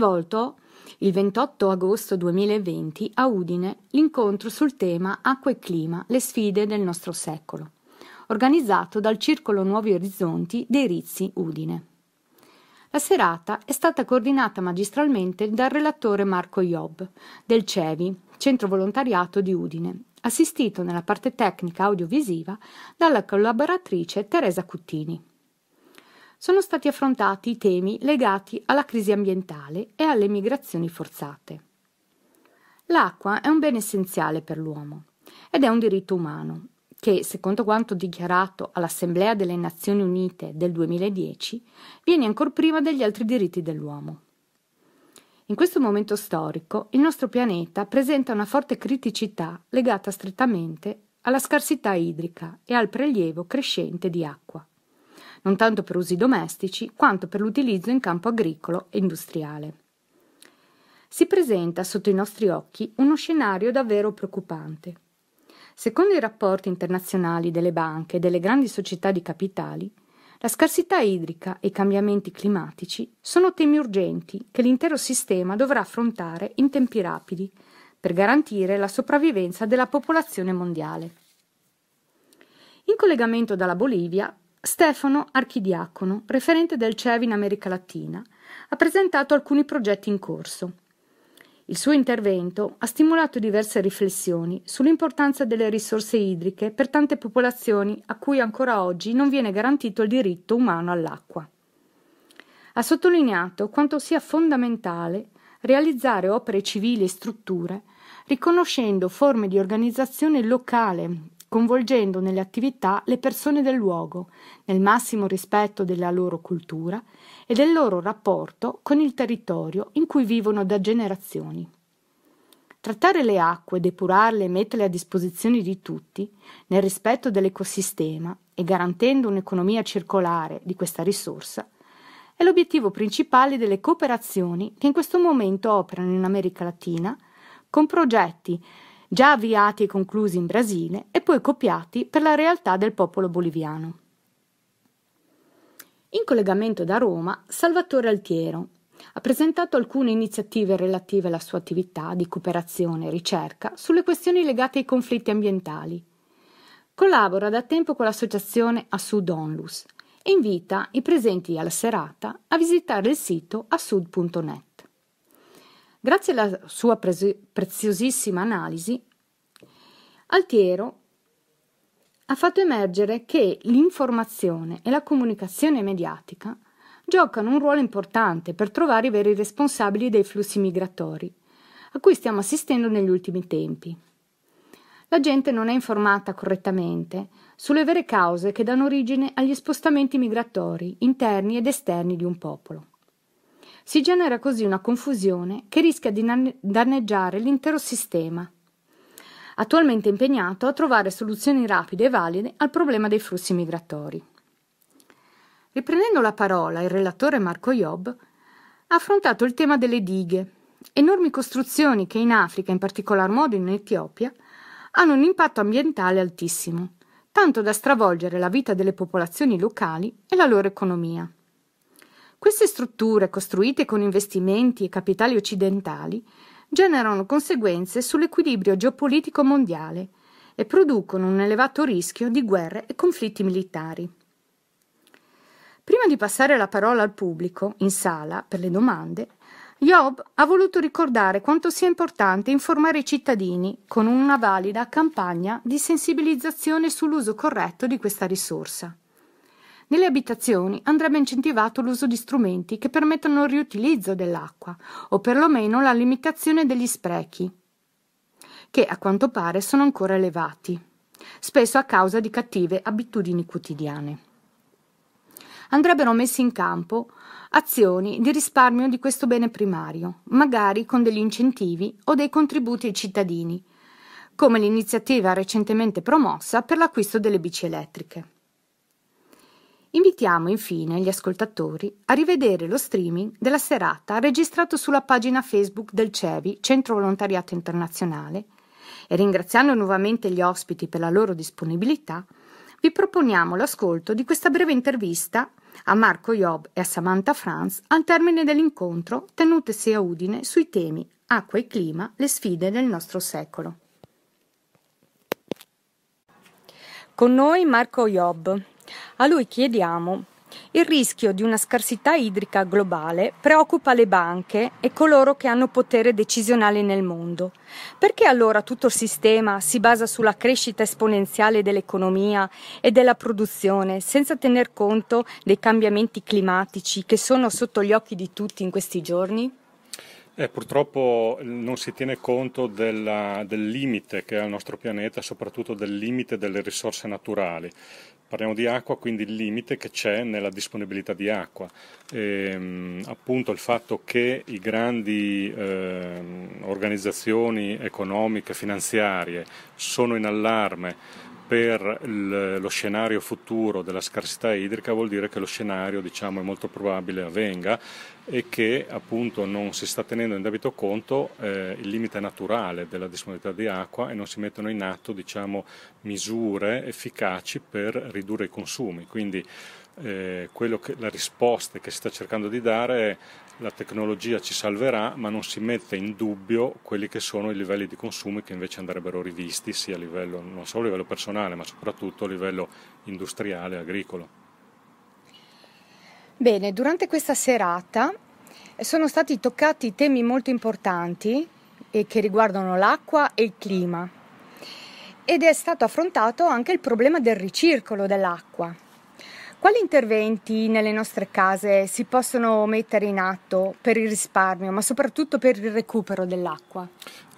svolto il 28 agosto 2020 a Udine l'incontro sul tema Acqua e clima, le sfide del nostro secolo, organizzato dal Circolo Nuovi Orizzonti dei Rizzi Udine. La serata è stata coordinata magistralmente dal relatore Marco Job del CEVI, Centro Volontariato di Udine, assistito nella parte tecnica audiovisiva dalla collaboratrice Teresa Cuttini sono stati affrontati i temi legati alla crisi ambientale e alle migrazioni forzate. L'acqua è un bene essenziale per l'uomo ed è un diritto umano che, secondo quanto dichiarato all'Assemblea delle Nazioni Unite del 2010, viene ancor prima degli altri diritti dell'uomo. In questo momento storico il nostro pianeta presenta una forte criticità legata strettamente alla scarsità idrica e al prelievo crescente di acqua non tanto per usi domestici quanto per l'utilizzo in campo agricolo e industriale. Si presenta sotto i nostri occhi uno scenario davvero preoccupante. Secondo i rapporti internazionali delle banche e delle grandi società di capitali, la scarsità idrica e i cambiamenti climatici sono temi urgenti che l'intero sistema dovrà affrontare in tempi rapidi per garantire la sopravvivenza della popolazione mondiale. In collegamento dalla Bolivia, Stefano Archidiacono, referente del CEV in America Latina, ha presentato alcuni progetti in corso. Il suo intervento ha stimolato diverse riflessioni sull'importanza delle risorse idriche per tante popolazioni a cui ancora oggi non viene garantito il diritto umano all'acqua. Ha sottolineato quanto sia fondamentale realizzare opere civili e strutture riconoscendo forme di organizzazione locale coinvolgendo nelle attività le persone del luogo, nel massimo rispetto della loro cultura e del loro rapporto con il territorio in cui vivono da generazioni. Trattare le acque, depurarle e metterle a disposizione di tutti, nel rispetto dell'ecosistema e garantendo un'economia circolare di questa risorsa, è l'obiettivo principale delle cooperazioni che in questo momento operano in America Latina con progetti già avviati e conclusi in Brasile e poi copiati per la realtà del popolo boliviano. In collegamento da Roma, Salvatore Altiero ha presentato alcune iniziative relative alla sua attività di cooperazione e ricerca sulle questioni legate ai conflitti ambientali. Collabora da tempo con l'associazione Assud Onlus e invita i presenti alla serata a visitare il sito assud.net. Grazie alla sua preziosissima analisi, Altiero ha fatto emergere che l'informazione e la comunicazione mediatica giocano un ruolo importante per trovare i veri responsabili dei flussi migratori, a cui stiamo assistendo negli ultimi tempi. La gente non è informata correttamente sulle vere cause che danno origine agli spostamenti migratori interni ed esterni di un popolo. Si genera così una confusione che rischia di danneggiare l'intero sistema, attualmente impegnato a trovare soluzioni rapide e valide al problema dei flussi migratori. Riprendendo la parola, il relatore Marco Job ha affrontato il tema delle dighe, enormi costruzioni che in Africa, in particolar modo in Etiopia, hanno un impatto ambientale altissimo, tanto da stravolgere la vita delle popolazioni locali e la loro economia. Queste strutture, costruite con investimenti e capitali occidentali, generano conseguenze sull'equilibrio geopolitico mondiale e producono un elevato rischio di guerre e conflitti militari. Prima di passare la parola al pubblico, in sala, per le domande, Job ha voluto ricordare quanto sia importante informare i cittadini con una valida campagna di sensibilizzazione sull'uso corretto di questa risorsa. Nelle abitazioni andrebbe incentivato l'uso di strumenti che permettano il riutilizzo dell'acqua o perlomeno la limitazione degli sprechi, che a quanto pare sono ancora elevati, spesso a causa di cattive abitudini quotidiane andrebbero messe in campo azioni di risparmio di questo bene primario, magari con degli incentivi o dei contributi ai cittadini, come l'iniziativa recentemente promossa per l'acquisto delle bici elettriche. Invitiamo infine gli ascoltatori a rivedere lo streaming della serata registrato sulla pagina Facebook del CEVI, Centro Volontariato Internazionale, e ringraziando nuovamente gli ospiti per la loro disponibilità, vi proponiamo l'ascolto di questa breve intervista a Marco Job e a Samantha Franz al termine dell'incontro tenutesi a Udine sui temi acqua e clima, le sfide del nostro secolo. Con noi Marco Job, a lui chiediamo il rischio di una scarsità idrica globale preoccupa le banche e coloro che hanno potere decisionale nel mondo. Perché allora tutto il sistema si basa sulla crescita esponenziale dell'economia e della produzione senza tener conto dei cambiamenti climatici che sono sotto gli occhi di tutti in questi giorni? Eh, purtroppo eh, non si tiene conto della, del limite che ha il nostro pianeta, soprattutto del limite delle risorse naturali. Parliamo di acqua, quindi il limite che c'è nella disponibilità di acqua. E, ehm, appunto il fatto che i grandi eh, organizzazioni economiche, finanziarie sono in allarme per lo scenario futuro della scarsità idrica vuol dire che lo scenario diciamo, è molto probabile avvenga e che appunto non si sta tenendo in debito conto eh, il limite naturale della disponibilità di acqua e non si mettono in atto diciamo, misure efficaci per ridurre i consumi. Quindi eh, che, la risposta che si sta cercando di dare è la tecnologia ci salverà, ma non si mette in dubbio quelli che sono i livelli di consumo che invece andrebbero rivisti, sia a livello, non solo a livello personale, ma soprattutto a livello industriale e agricolo. Bene, durante questa serata eh, sono stati toccati temi molto importanti eh, che riguardano l'acqua e il clima ed è stato affrontato anche il problema del ricircolo dell'acqua. Quali interventi nelle nostre case si possono mettere in atto per il risparmio, ma soprattutto per il recupero dell'acqua?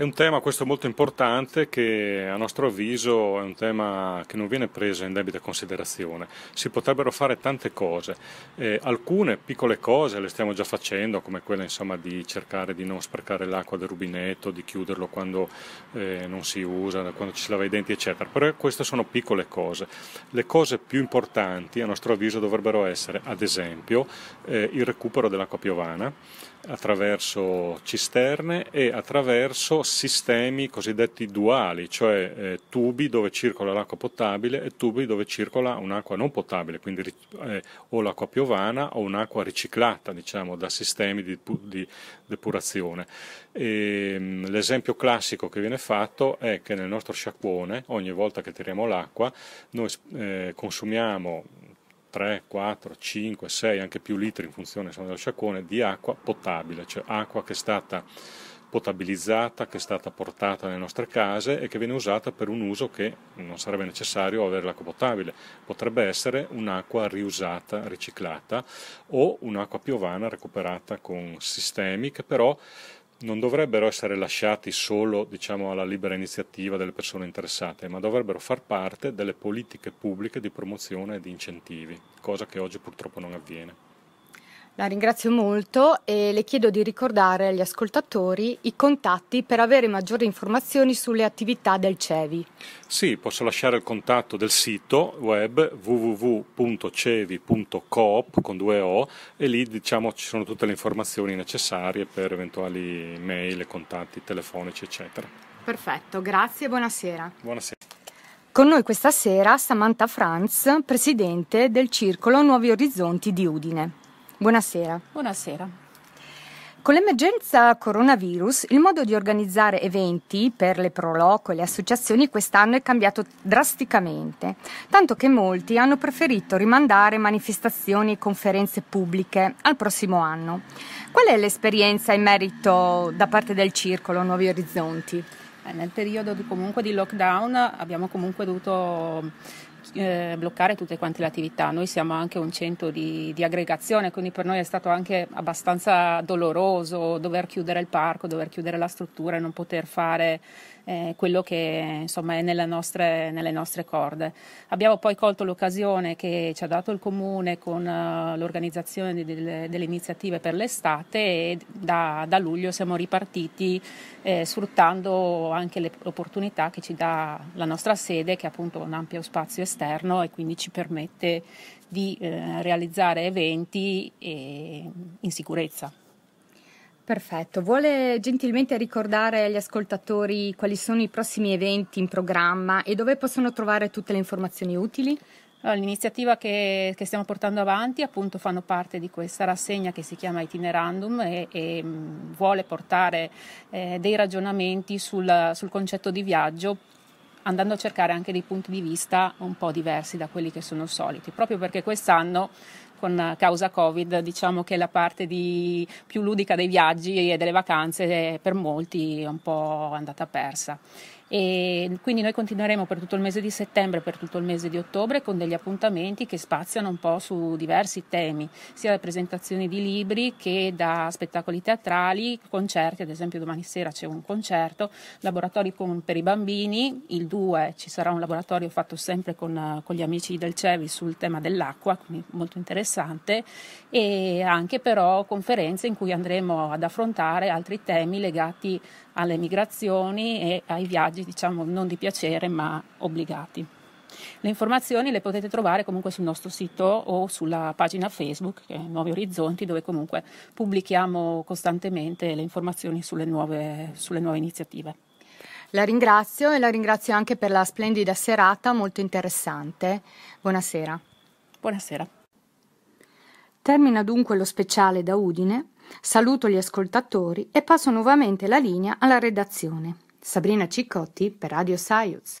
È un tema questo molto importante che a nostro avviso è un tema che non viene preso in debita considerazione. Si potrebbero fare tante cose, eh, alcune piccole cose le stiamo già facendo come quella insomma, di cercare di non sprecare l'acqua del rubinetto, di chiuderlo quando eh, non si usa, quando ci si lava i denti eccetera, però queste sono piccole cose. Le cose più importanti a nostro avviso dovrebbero essere ad esempio eh, il recupero dell'acqua piovana attraverso cisterne e attraverso sistemi cosiddetti duali, cioè eh, tubi dove circola l'acqua potabile e tubi dove circola un'acqua non potabile, quindi eh, o l'acqua piovana o un'acqua riciclata diciamo, da sistemi di, di depurazione. E, ehm, l'esempio classico che viene fatto è che nel nostro sciacquone, ogni volta che tiriamo l'acqua, noi eh, consumiamo 3, 4, 5, 6, anche più litri in funzione del sciacquone, di acqua potabile, cioè acqua che è stata potabilizzata che è stata portata nelle nostre case e che viene usata per un uso che non sarebbe necessario avere l'acqua potabile, potrebbe essere un'acqua riusata, riciclata o un'acqua piovana recuperata con sistemi che però non dovrebbero essere lasciati solo diciamo, alla libera iniziativa delle persone interessate, ma dovrebbero far parte delle politiche pubbliche di promozione e di incentivi, cosa che oggi purtroppo non avviene. La ringrazio molto e le chiedo di ricordare agli ascoltatori i contatti per avere maggiori informazioni sulle attività del CEVI. Sì, posso lasciare il contatto del sito web www.cevi.coop con due O e lì diciamo ci sono tutte le informazioni necessarie per eventuali mail, contatti telefonici eccetera. Perfetto, grazie e buonasera. Buonasera. Con noi questa sera Samantha Franz, presidente del Circolo Nuovi Orizzonti di Udine. Buonasera. Buonasera. Con l'emergenza coronavirus, il modo di organizzare eventi per le proloco e le associazioni quest'anno è cambiato drasticamente, tanto che molti hanno preferito rimandare manifestazioni e conferenze pubbliche al prossimo anno. Qual è l'esperienza in merito da parte del Circolo Nuovi Orizzonti? Eh, nel periodo comunque di lockdown abbiamo comunque dovuto eh, bloccare tutte quante le attività. Noi siamo anche un centro di, di, aggregazione, quindi per noi è stato anche abbastanza doloroso dover chiudere il parco, dover chiudere la struttura e non poter fare eh, quello che insomma, è nelle nostre, nelle nostre, corde. Abbiamo poi colto l'occasione che ci ha dato il Comune con uh, l'organizzazione delle, delle, iniziative per l'estate e da, da luglio siamo ripartiti eh, sfruttando anche le opportunità che ci dà la nostra sede che è appunto un ampio spazio esterno esterno e quindi ci permette di eh, realizzare eventi e, eh, in sicurezza. Perfetto, vuole gentilmente ricordare agli ascoltatori quali sono i prossimi eventi in programma e dove possono trovare tutte le informazioni utili? L'iniziativa che, che, stiamo portando avanti appunto fanno parte di questa rassegna che si chiama Itinerandum e, e mm, vuole portare eh, dei ragionamenti sul, sul concetto di viaggio andando a cercare anche dei punti di vista un po' diversi da quelli che sono soliti, proprio perché quest'anno con causa Covid diciamo che la parte più ludica dei viaggi e delle vacanze eh, per molti è un po' andata persa. E quindi noi continueremo per tutto il mese di settembre, e per tutto il mese di ottobre con degli appuntamenti che spaziano un po' su diversi temi, sia da presentazioni di libri che da spettacoli teatrali, concerti, ad esempio domani sera c'è un concerto, laboratori con, per i bambini, il 2 ci sarà un laboratorio fatto sempre con, con gli amici del CEVI sul tema dell'acqua, quindi molto interessante, e anche però conferenze in cui andremo ad affrontare altri temi legati alle migrazioni e ai viaggi passaggi, diciamo, non di piacere, ma obbligati. Le informazioni le potete trovare comunque sul nostro sito o sulla pagina Facebook che è Nuovi Orizzonti, dove comunque pubblichiamo costantemente le informazioni sulle nuove, sulle nuove iniziative. La ringrazio e la ringrazio anche per la splendida serata, molto interessante. Buonasera. Buonasera. Termina dunque lo speciale da Udine. Saluto gli ascoltatori e passo nuovamente la linea alla redazione. Sabrina tipe Radio Sajuz.